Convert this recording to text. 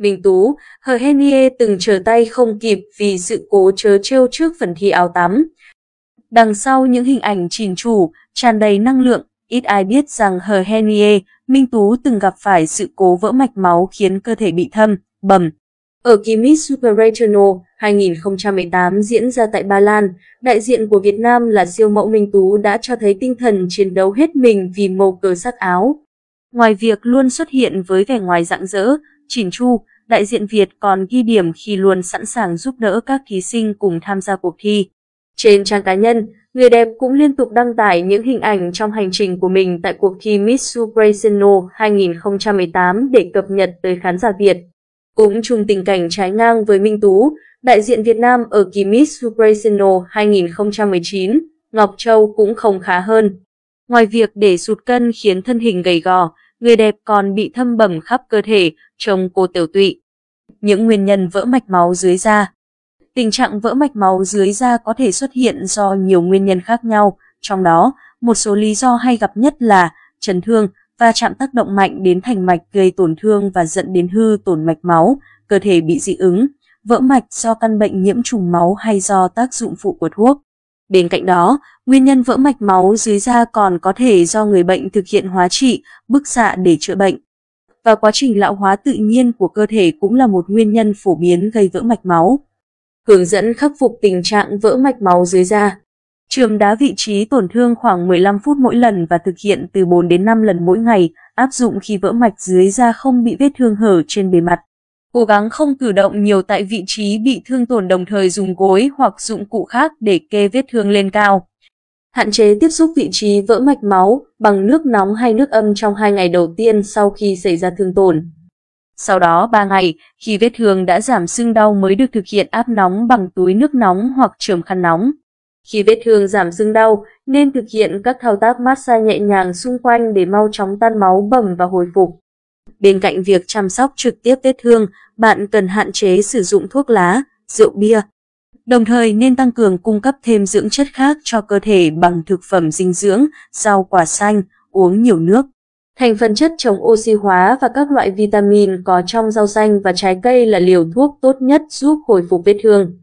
Minh Tú, Hờ Henie từng trở tay không kịp vì sự cố chớ trêu trước phần thi áo tắm. Đằng sau những hình ảnh chỉnh chủ, tràn đầy năng lượng, ít ai biết rằng Hờ Henie, Minh Tú từng gặp phải sự cố vỡ mạch máu khiến cơ thể bị thâm, bầm. Ở kỳ Miss Super Regional 2018 diễn ra tại Ba Lan, đại diện của Việt Nam là siêu mẫu Minh Tú đã cho thấy tinh thần chiến đấu hết mình vì màu cờ sắc áo. Ngoài việc luôn xuất hiện với vẻ ngoài rạng rỡ, chỉnh chu, đại diện Việt còn ghi điểm khi luôn sẵn sàng giúp đỡ các thí sinh cùng tham gia cuộc thi. Trên trang cá nhân, người đẹp cũng liên tục đăng tải những hình ảnh trong hành trình của mình tại cuộc thi Miss Suprasino 2018 để cập nhật tới khán giả Việt. Cũng chung tình cảnh trái ngang với Minh Tú, đại diện Việt Nam ở kỳ Miss Suprasino 2019, Ngọc Châu cũng không khá hơn. Ngoài việc để sụt cân khiến thân hình gầy gò, người đẹp còn bị thâm bầm khắp cơ thể, trông cô tiểu tụy. Những nguyên nhân vỡ mạch máu dưới da Tình trạng vỡ mạch máu dưới da có thể xuất hiện do nhiều nguyên nhân khác nhau, trong đó, một số lý do hay gặp nhất là chấn thương và chạm tác động mạnh đến thành mạch gây tổn thương và dẫn đến hư tổn mạch máu, cơ thể bị dị ứng, vỡ mạch do căn bệnh nhiễm trùng máu hay do tác dụng phụ của thuốc. Bên cạnh đó, nguyên nhân vỡ mạch máu dưới da còn có thể do người bệnh thực hiện hóa trị, bức xạ dạ để chữa bệnh. Và quá trình lão hóa tự nhiên của cơ thể cũng là một nguyên nhân phổ biến gây vỡ mạch máu. Hướng dẫn khắc phục tình trạng vỡ mạch máu dưới da. Trường đá vị trí tổn thương khoảng 15 phút mỗi lần và thực hiện từ 4 đến 5 lần mỗi ngày, áp dụng khi vỡ mạch dưới da không bị vết thương hở trên bề mặt cố gắng không cử động nhiều tại vị trí bị thương tổn đồng thời dùng gối hoặc dụng cụ khác để kê vết thương lên cao. Hạn chế tiếp xúc vị trí vỡ mạch máu bằng nước nóng hay nước âm trong 2 ngày đầu tiên sau khi xảy ra thương tổn. Sau đó 3 ngày, khi vết thương đã giảm sưng đau mới được thực hiện áp nóng bằng túi nước nóng hoặc chườm khăn nóng. Khi vết thương giảm sưng đau, nên thực hiện các thao tác massage nhẹ nhàng xung quanh để mau chóng tan máu bầm và hồi phục. Bên cạnh việc chăm sóc trực tiếp vết thương, bạn cần hạn chế sử dụng thuốc lá, rượu bia. Đồng thời nên tăng cường cung cấp thêm dưỡng chất khác cho cơ thể bằng thực phẩm dinh dưỡng, rau quả xanh, uống nhiều nước. Thành phần chất chống oxy hóa và các loại vitamin có trong rau xanh và trái cây là liều thuốc tốt nhất giúp hồi phục vết thương.